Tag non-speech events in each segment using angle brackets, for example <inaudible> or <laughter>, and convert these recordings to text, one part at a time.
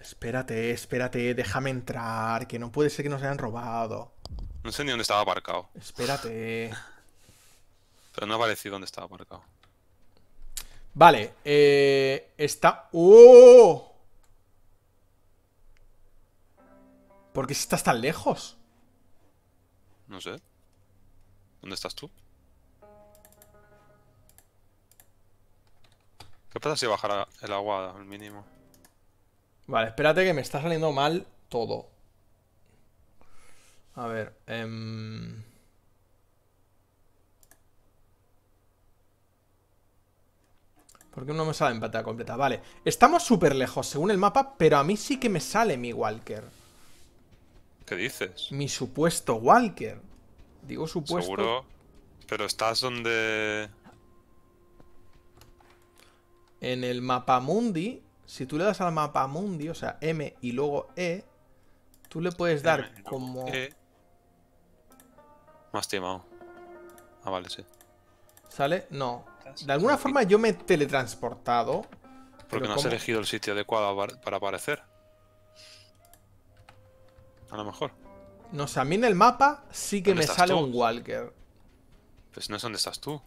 Espérate, espérate, déjame entrar, que no puede ser que nos hayan robado. No sé ni dónde estaba aparcado. Espérate. <laughs> Pero no ha aparecido dónde estaba aparcado. Vale, eh, está... ¡Oh! ¿Por qué estás tan lejos? No sé. ¿Dónde estás tú? ¿Qué pasa si bajara el agua al mínimo? Vale, espérate que me está saliendo mal todo. A ver, porque em, ¿Por qué no me sale pantalla completa? Vale, estamos súper lejos según el mapa, pero a mí sí que me sale mi Walker. ¿Qué dices? Mi supuesto Walker. Digo supuesto. Seguro, pero estás donde... En el mapa mundi si tú le das al mapa mundi, o sea, M y luego E, tú le puedes dar como... E. Más timado. Ah, vale, sí. ¿Sale? No. De alguna forma yo me he teletransportado. Porque no has elegido el sitio adecuado para aparecer. A lo mejor. No sé, a mí en el mapa sí que me sale un Walker. Pues no es donde estás tú.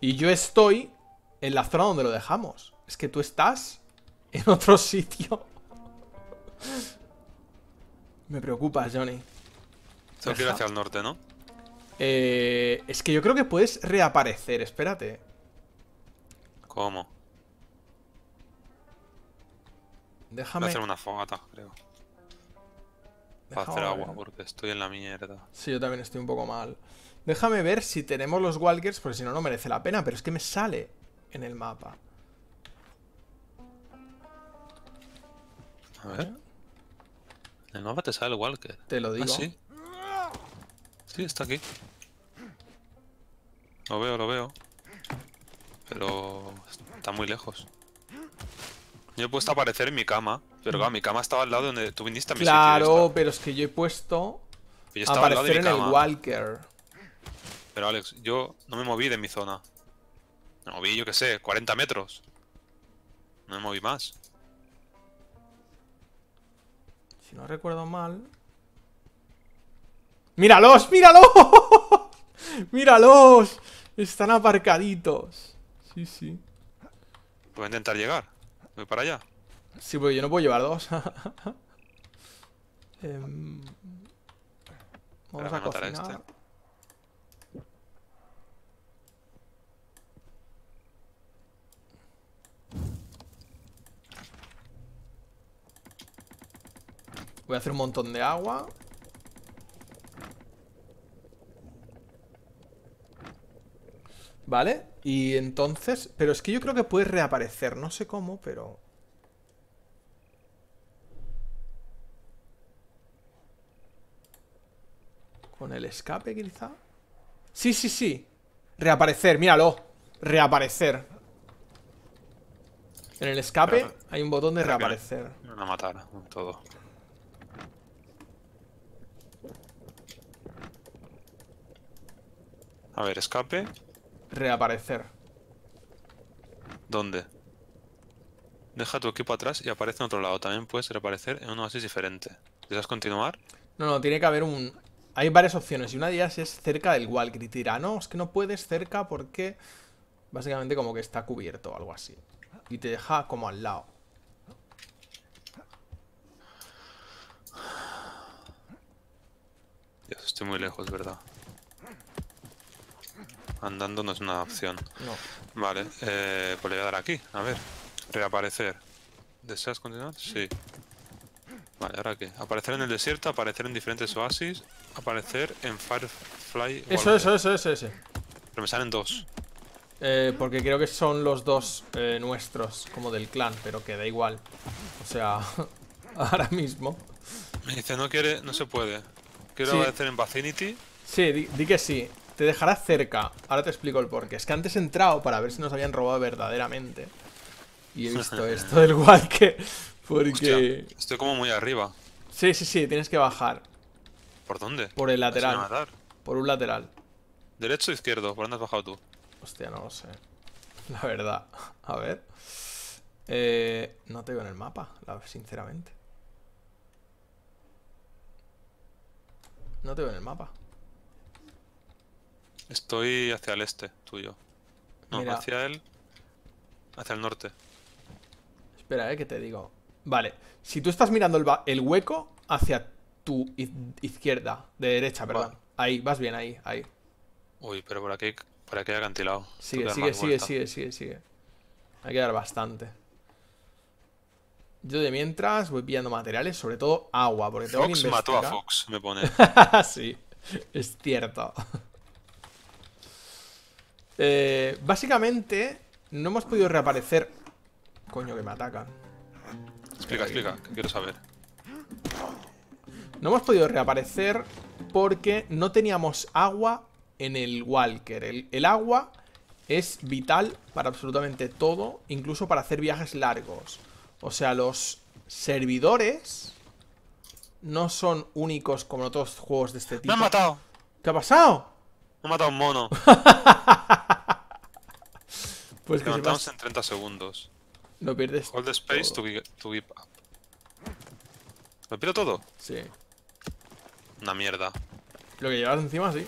Y yo estoy en la zona donde lo dejamos. Es que tú estás en <laughs> otro sitio. Me preocupas, Johnny. ¿Se hacia el norte, ¿no? Eh, es que yo creo que puedes reaparecer, espérate. ¿Cómo? Déjame. Voy a hacer una fogata, creo. Voy a hacer agua, eh. porque estoy en la mierda. Sí, yo también estoy un poco mal. Déjame ver si tenemos los walkers, porque si no, no merece la pena. Pero es que me sale en el mapa. A ver. En el mapa te sale el Walker. Te lo ah, digo. sí. está aquí. Lo veo, lo veo. Pero está muy lejos. Yo he puesto a aparecer en mi cama. Pero mi cama estaba al lado donde tú viniste a mi Claro, pero es que yo he puesto a aparecer en el Walker. Pero Alex, yo no me moví de mi zona. Me moví, yo qué sé, 40 metros. No me moví más. Si no recuerdo mal... ¡Míralos! ¡Míralos! <laughs> ¡Míralos! Están aparcaditos. Sí, sí. Voy a intentar llegar. Voy para allá. Sí, porque yo no puedo llevar dos. <laughs> Em, vamos a, este. cocinar. Voy a hacer un montón de agua. ¿Vale? Y entonces... Pero es que yo creo que puede reaparecer. No sé cómo, pero... Con el escape, quizá. Sí, sí, sí. Reaparecer, míralo. Reaparecer. En el escape hay un botón de reaparecer. Van a matar todo. A ver, escape. Reaparecer. ¿Dónde? Deja tu equipo atrás y aparece en otro lado. También puedes reaparecer en un oasis diferente. Quieres continuar? No, no, tiene que haber un... Hay varias opciones y una de ellas es cerca del wall. Y no, es que no puedes cerca porque... Básicamente como que está cubierto o algo así. Y te deja como al lado. Dios, estoy muy lejos, ¿verdad? Andando no es una opción. No. Vale, eh, pues le voy a dar aquí. A ver, reaparecer. ¿Deseas continuar? Sí. Vale, ¿ahora qué? Aparecer en el desierto, aparecer en diferentes oasis, aparecer en Firefly... Eso, eso, eso, eso, eso. Pero me salen dos. Eh, porque creo que son los dos eh, nuestros, como del clan, pero que da igual. O sea, <laughs> ahora mismo. Me dice, no quiere, no se puede. Quiero aparecer en Vacinity? Sí, di que sí te dejará cerca. Ahora te explico el porqué. Es que antes he entrado para ver si nos habían robado verdaderamente. Y he visto <laughs> esto del que Porque... estoy como muy arriba. Sí, sí, sí, tienes que bajar. ¿Por dónde? Por el lateral. Por un lateral. ¿Derecho o izquierdo? ¿Por dónde has bajado tú? Hostia, no lo sé. <laughs> La verdad. A ver. Eh, no te veo en el mapa, sinceramente. No te veo en el mapa. Estoy hacia el este, tuyo. No, hacia él, Hacia el norte. Espera, eh, que te digo. Vale, si tú estás mirando el, hueco hacia tu izquierda, de derecha, perdón. Ahí, vas bien, ahí, ahí. Uy, pero por aquí, por aquí hay acantilado. Sigue, sigue, sigue, sigue, sigue, sigue. Hay que dar bastante. Yo de mientras voy pillando materiales, sobre todo agua, porque Fox tengo que mató a Fox, me pone. <laughs> sí, es cierto. Eh, básicamente, no hemos podido reaparecer. Coño, que me atacan Explica, eh, explica, que quiero saber. No hemos podido reaparecer porque no teníamos agua en el Walker. El, agua es vital para absolutamente todo, incluso para hacer viajes largos. O sea, los servidores no son únicos como en otros juegos de este tipo. ¡Me han matado! ¿Qué ha pasado? Me ha matado un mono. <laughs> Pues que en 30 segundos. Lo pierdes. Hold space todo. to, give, up. ¿Lo pierdo todo? Sí. Una mierda. Lo que llevas encima, sí.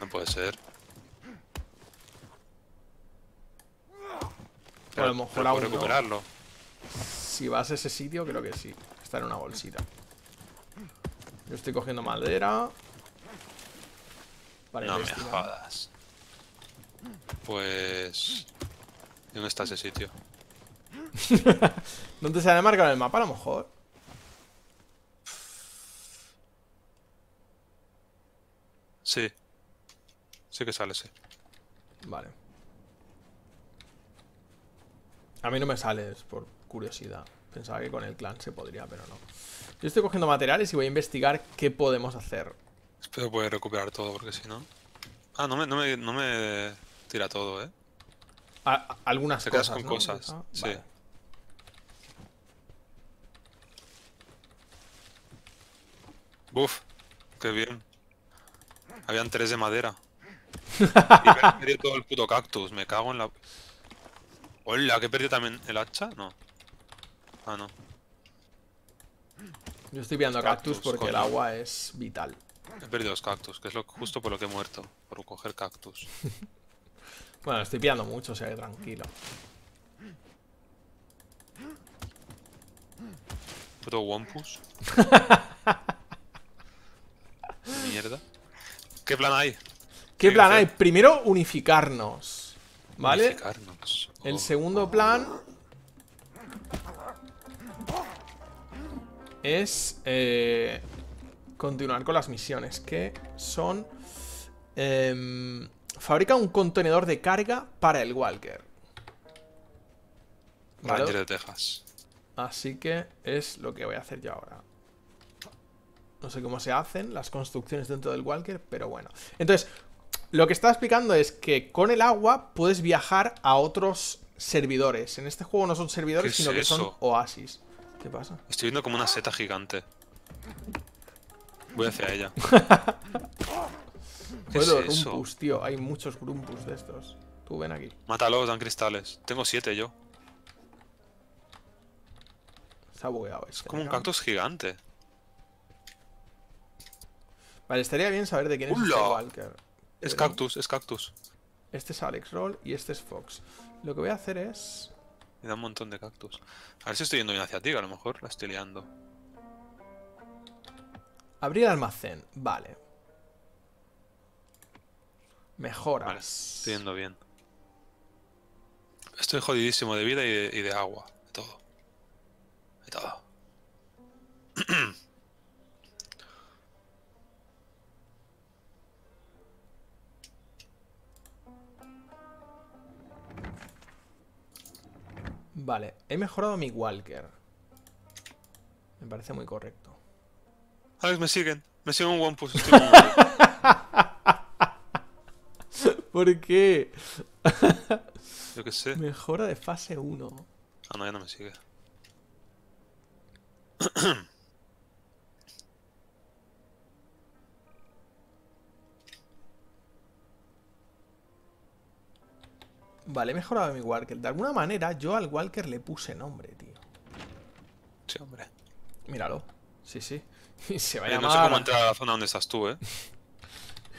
No puede ser. a lo mejor Puedo recuperarlo. Si vas a ese sitio, creo que sí. Está en una bolsita. Yo estoy cogiendo madera. no me jodas. Pues... ¿Dónde está ese sitio? <laughs> ¿Dónde se ha marcado el mapa a lo mejor? Sí. Sí que sale, sí. Vale. A mí no me sale. por curiosidad. Pensaba que con el clan se podría, pero no. Yo estoy cogiendo materiales y voy a investigar qué podemos hacer. Espero poder recuperar todo, porque si no... Ah, no me tira todo, ¿eh? algunas cosas, con cosas, ah, sí. qué bien. Habían tres de madera. <laughs> y perdido todo el puto cactus, me cago en la... Hola, que perdido también el hacha, no. Ah, no. Yo estoy pillando cactus, porque el agua es vital. He perdido los cactus, que es justo por lo que he muerto, por coger cactus. <laughs> Bueno, estoy pillando mucho, o sea que tranquilo. Puto Wampus. <laughs> Mierda. ¿Qué plan hay? ¿Qué plan hay? Primero unificarnos. ¿Vale? Unificarnos. El oh. segundo plan es eh, continuar con las misiones, que son... Eh, Fabrica un contenedor de carga para el Walker. ¿Vale? de Texas. Así que es lo que voy a hacer yo ahora. No sé cómo se hacen las construcciones dentro del Walker, pero bueno. Entonces, lo que estaba explicando es que con el agua puedes viajar a otros servidores. En este juego no son servidores, sino que son oasis. ¿Qué pasa? Estoy viendo como una seta gigante. Voy hacia ella. <laughs> Puedo es tío. Hay muchos Grumpus de estos. Tú ven aquí. Mátalos, dan cristales. Tengo siete yo. Está bugueado este. Es como un cactus gigante. Vale, estaría bien saber de quién es este Walker. Es cactus, es cactus. Este es Alex Roll y este es Fox. Lo que voy a hacer es... Me da un montón de cactus. A ver si estoy yendo bien hacia ti, a lo mejor la estoy liando. Abrir almacén. Vale, Mejoras. estoy bien. Estoy jodidísimo de vida y de, agua. De todo. De todo. <clears throat> Vale, he mejorado mi Walker. Me parece muy correcto. Alex, me siguen. Me siguen un One Push. <laughs> ¿Por qué? Yo qué sé. Mejora de fase 1. Ah, no, ya no me sigue. <clears throat> Vale, he mejorado a mi Walker. De alguna manera, yo al Walker le puse nombre, tío. Sí, hombre. Míralo. Sí, sí. <laughs> se va a llamar... Eh, no sé cómo entrar a la zona donde estás tú, ¿eh? <laughs>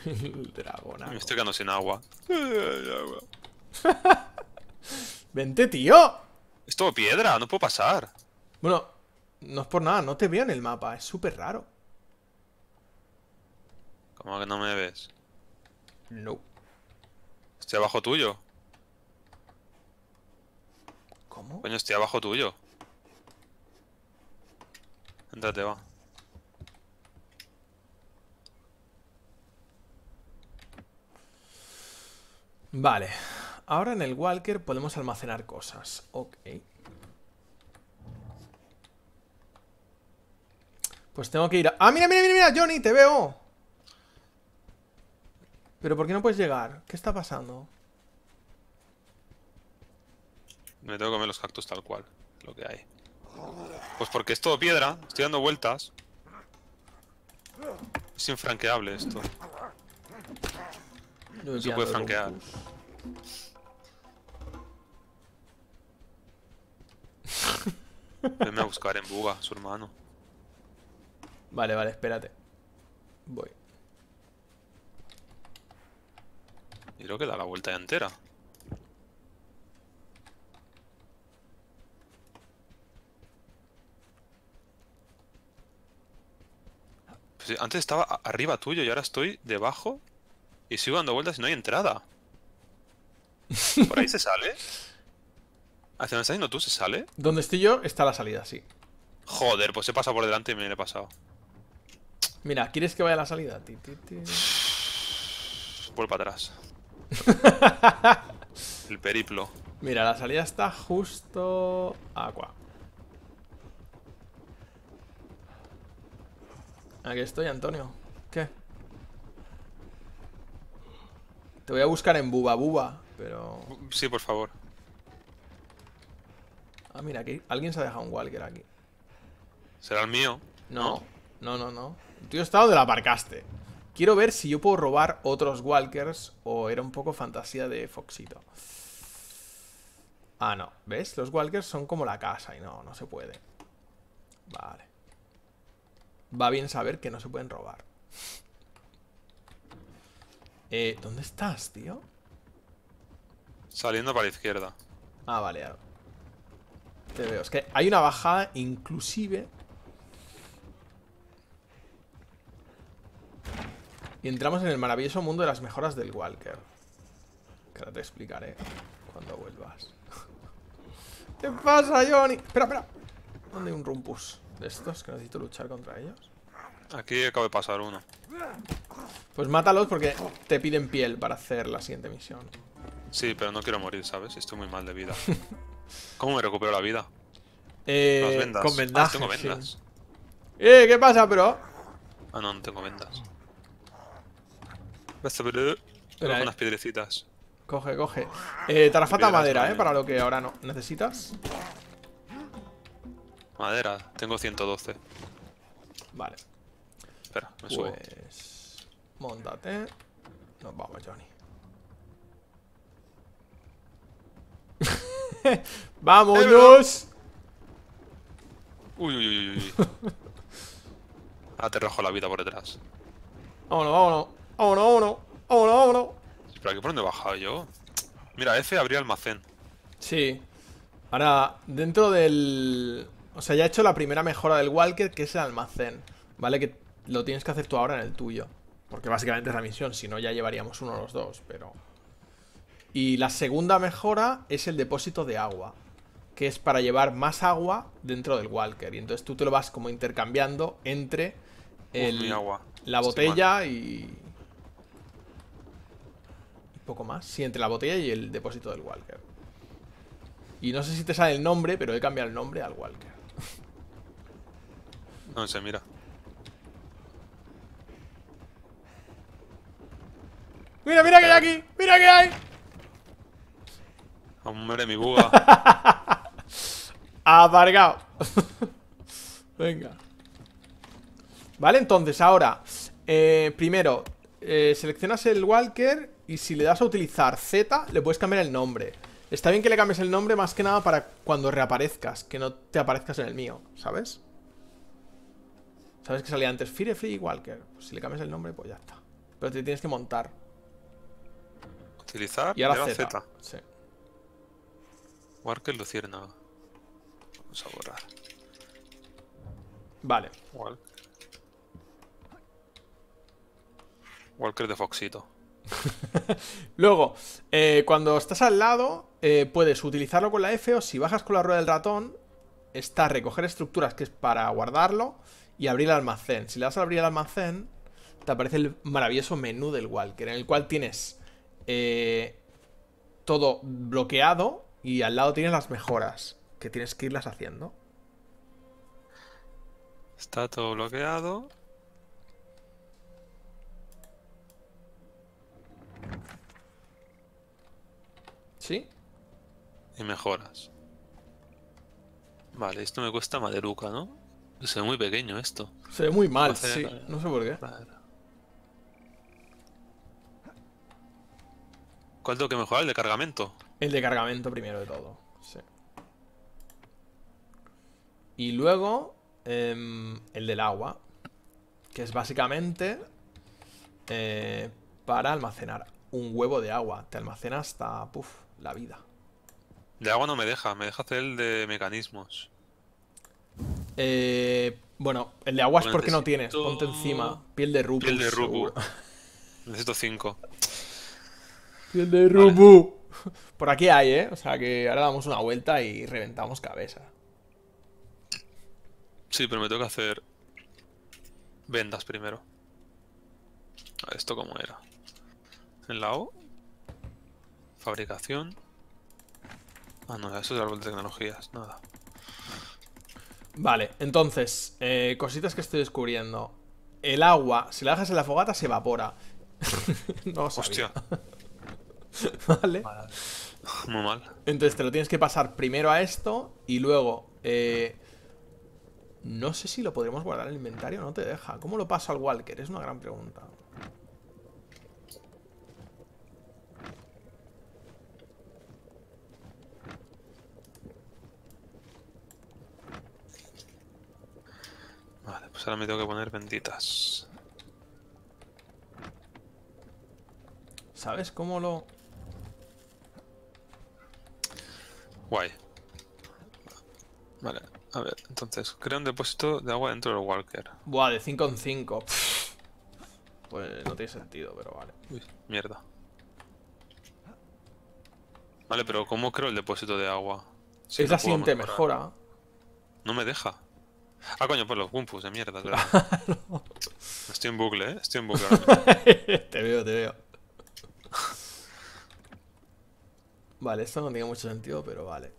<laughs> Dragona. Me estoy quedando sin agua. <laughs> <laughs> Vente, tío. Es todo piedra, no puedo pasar. Bueno, no es por nada, no te veo en el mapa, es súper raro. ¿Cómo que no me ves? No. Estoy abajo tuyo. ¿Cómo? Coño, estoy abajo tuyo. Entrate, va. Vale. Ahora en el Walker podemos almacenar cosas. Ok. Pues tengo que ir a... ¡Ah, mira, mira, mira, mira! ¡Johnny, te veo! ¿Pero por qué no puedes llegar? ¿Qué está pasando? Me tengo que comer los cactus tal cual, lo que hay. Pues porque es todo piedra, estoy dando vueltas. Es infranqueable esto. No se puede franquear. Venme a buscar en Buga, su hermano. Vale, vale, espérate. Voy. Y creo que da la vuelta ya entera. Pues antes estaba arriba tuyo y ahora estoy debajo y sigo dando vueltas y no hay entrada. ¿Por ahí se sale? ¿Hacia donde estás yendo tú se sale? Donde estoy yo está la salida, sí. Joder, pues he pasado por delante y me he pasado. Mira, ¿quieres que vaya a la salida? Ti, Vuelvo para atrás. <laughs> El periplo. Mira, la salida está justo... Aqua. Aquí estoy, Antonio. ¿Qué? Te voy a buscar en Buba Buba, pero... Sí, por favor. Ah, mira, aquí alguien se ha dejado un Walker aquí. ¿Será el mío? No, no, no, no. El tío estado de la aparcaste. Quiero ver si yo puedo robar otros Walkers o era un poco fantasía de Foxito. Ah, no. ¿Ves? Los Walkers son como la casa y no, no se puede. Vale. Va bien saber que no se pueden robar. Eh, ¿dónde estás, tío? Saliendo para la izquierda. Ah, vale, Te veo. Es que hay una bajada inclusive. Y entramos en el maravilloso mundo de las mejoras del Walker. Que ahora te explicaré cuando vuelvas. <laughs> ¿Qué pasa, Johnny? Espera, espera. ¿Dónde hay un rumpus de estos que necesito luchar contra ellos? Aquí acaba de pasar uno. Pues mátalos porque te piden piel para hacer la siguiente misión. Sí, pero no quiero morir, ¿sabes? Estoy muy mal de vida. <laughs> ¿Cómo me recupero la vida? Eh, vendas. Con ah, tengo vendas. ¡Eh! ¿Qué pasa, bro? Ah, no, no tengo vendas. Pero Tengo unas piedrecitas. Coge, coge. Eh, tarafata madera, ¿eh? Para lo que ahora no necesitas. Madera. Tengo 112. Vale. Espera, me subo. Pues- Montate. Nos vamos, Johnny. <laughs> ¡Vámonos! Uy, uy, uy, uy. <laughs> Ahora rojo la vida por detrás. Vámonos, vámonos. Vámonos, vámonos. Vámonos, vámonos. ¿Pero aquí por dónde he bajado yo? Mira, F abría almacén. Sí. Ahora, dentro del... O sea, ya he hecho la primera mejora del Walker, que es el almacén. ¿Vale? Que lo tienes que hacer tú ahora en el tuyo. Porque básicamente es la misión, si no ya llevaríamos uno o los dos, pero... Y la segunda mejora es el depósito de agua, que es para llevar más agua dentro del Walker. Y entonces tú te lo vas como intercambiando entre el, agua. la este botella y... Poco más. Sí, entre la botella y el depósito del Walker. Y no sé si te sale el nombre, pero he cambiado el nombre al Walker. No sé, mira. Mira, mira que hay aquí. Mira que hay. Hombre, mi buga. Avargado. <laughs> <laughs> Venga. Vale, entonces ahora. Eh, primero, eh, seleccionas el Walker y si le das a utilizar Z, le puedes cambiar el nombre. Está bien que le cambies el nombre más que nada para cuando reaparezcas, que no te aparezcas en el mío, ¿sabes? ¿Sabes que salía antes Firefly y Walker? Pues si le cambias el nombre, pues ya está. Pero te tienes que montar. Utilizar y ahora Z. Z. Sí. Lucierna. Vamos a borrar. Vale. Walker. de Foxito. <laughs> Luego, eh, cuando estás al lado, eh, puedes utilizarlo con la F o si bajas con la rueda del ratón, está recoger estructuras que es para guardarlo y abrir el almacén. Si le das a abrir el almacén, te aparece el maravilloso menú del Walker, en el cual tienes eh, todo bloqueado y al lado tienes las mejoras que tienes que irlas haciendo. Está todo bloqueado. ¿Sí? Y mejoras. Vale, esto me cuesta maderuca, ¿no? Se ve muy pequeño esto. Se ve muy mal, sí. No sé por qué. ¿Cuál tengo que mejorar? ¿El de cargamento? El de cargamento primero de todo, sí. Y luego, em, el del agua, que es básicamente eh, para almacenar un huevo de agua. Te almacena hasta, puf la vida. De agua no me deja, me deja hacer el de mecanismos. Eh, bueno, el de agua es pues porque no tienes. Ponte encima. Piel de rupu. Piel de Necesito 5 de Por aquí hay, ¿eh? O sea que ahora damos una vuelta y reventamos cabeza. Sí, pero me que hacer vendas primero. A ¿Esto cómo era? En la Fabricación. Ah, no, eso es árbol de tecnologías, nada. Vale, entonces, eh, cositas que estoy descubriendo. El agua, si la dejas en la fogata, se evapora. <laughs> no lo Hostia. <laughs> ¿Vale? Ah, muy mal. Entonces te lo tienes que pasar primero a esto y luego... Eh, no sé si lo podremos guardar en el inventario, no te deja. ¿Cómo lo paso al Walker? Es una gran pregunta. Vale, pues ahora me tengo que poner benditas. ¿Sabes cómo lo...? Guay. Vale, a ver, entonces, creo un depósito de agua dentro del Walker. Buah, de 5 en 5. Pues no tiene sentido, pero vale. mierda. Vale, pero ¿cómo creo el depósito de agua? es la siguiente mejora. No me deja. Ah, coño, pues los Wumpus de mierda. claro. <laughs> Estoy en bucle, ¿eh? Estoy en bucle. <laughs> te veo, te veo. Vale, esto no tiene mucho sentido, pero vale.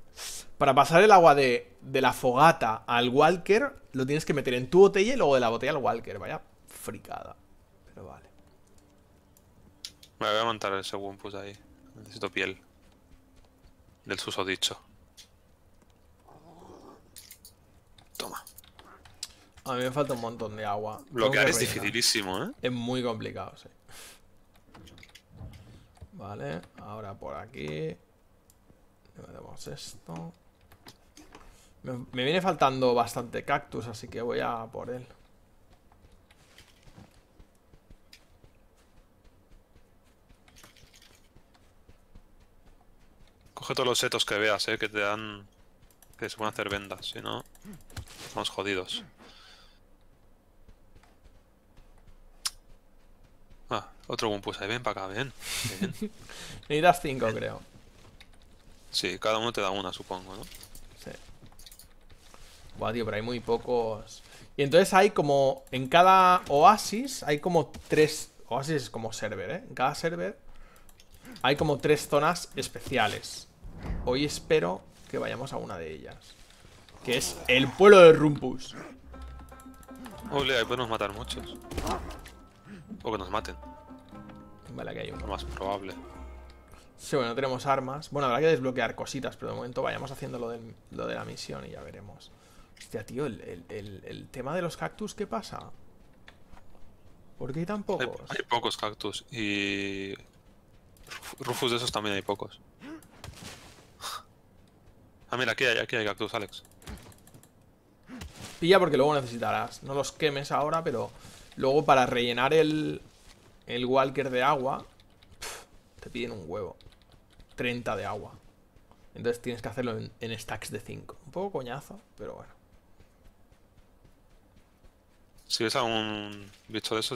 Para pasar el agua de, la fogata al Walker, lo tienes que meter en tu botella y luego de la botella al Walker. Vaya fricada. Pero vale. Me voy a montar el Wumpus ahí. Necesito piel. Del susodicho. Toma. A mí me falta un montón de agua. Bloquear es dificilísimo, ¿eh? Es muy complicado, sí. Vale, ahora por aquí esto. Me, viene faltando bastante cactus, así que voy a por él. Coge todos los setos que veas, eh, que te dan... Que se pueden hacer vendas, si no... Estamos jodidos. Ah, otro buen ahí. Ven para acá, ven. <laughs> Necesitas cinco, creo. Sí, cada uno te da una, supongo, ¿no? Sí. Buah, tío, pero hay muy pocos... Y entonces hay como... En cada oasis hay como tres... Oasis es como server, ¿eh? En cada server hay como tres zonas especiales. Hoy espero que vayamos a una de ellas. Que es el pueblo de Rumpus. Ole, ahí podemos matar muchos. O que nos maten. Vale, aquí hay uno. Lo más probable. Sí, bueno, tenemos armas. Bueno, habrá que desbloquear cositas, pero de momento vayamos haciendo lo, de la misión y ya veremos. Hostia, tío, el, tema de los cactus, ¿qué pasa? ¿Por qué hay tan pocos? Hay, pocos cactus y... Rufus de esos también hay pocos. Ah, mira, aquí hay, aquí hay cactus, Alex. Pilla porque luego necesitarás. No los quemes ahora, pero luego para rellenar el, el walker de agua, te piden un huevo. 30 de agua. Entonces tienes que hacerlo en, stacks de 5. Un poco coñazo, pero bueno. Si ves a bicho de esos,